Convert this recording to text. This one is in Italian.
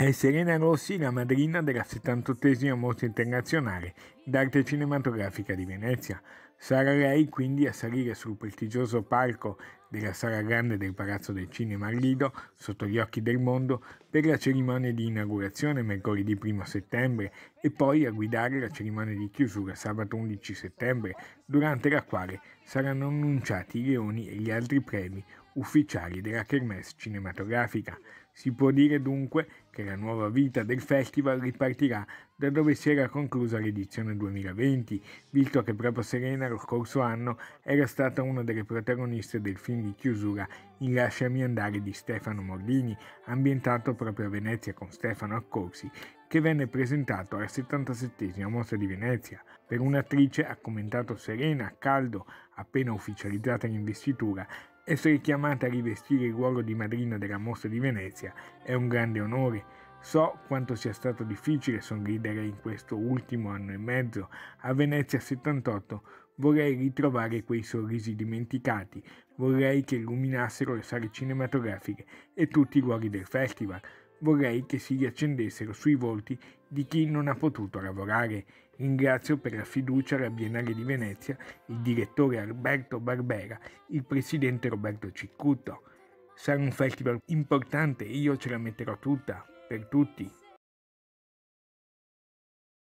È Serena Rossi la madrina della 78esima mostra internazionale d'arte cinematografica di Venezia. Sarà lei quindi a salire sul prestigioso palco della sala grande del Palazzo del Cinema Lido, sotto gli occhi del mondo, per la cerimonia di inaugurazione mercoledì 1 settembre e poi a guidare la cerimonia di chiusura sabato 11 settembre, durante la quale saranno annunciati i leoni e gli altri premi ufficiali della Kermesse cinematografica. Si può dire dunque che la nuova vita del festival ripartirà da dove si era conclusa l'edizione 2020, visto che proprio Serena lo scorso anno era stata una delle protagoniste del film di chiusura in Lasciami andare di Stefano Mordini, ambientato proprio a Venezia con Stefano Accorsi, che venne presentato alla 77 Mostra di Venezia. Per un'attrice ha commentato serena, caldo, appena ufficializzata l'investitura, essere chiamata a rivestire il ruolo di madrina della Mostra di Venezia è un grande onore. So quanto sia stato difficile sorridere in questo ultimo anno e mezzo. A Venezia 78 Vorrei ritrovare quei sorrisi dimenticati, vorrei che illuminassero le sale cinematografiche e tutti i luoghi del festival, vorrei che si riaccendessero sui volti di chi non ha potuto lavorare. Ringrazio per la fiducia alla Biennale di Venezia il direttore Alberto Barbera, il presidente Roberto Ciccutto. Sarà un festival importante e io ce la metterò tutta, per tutti.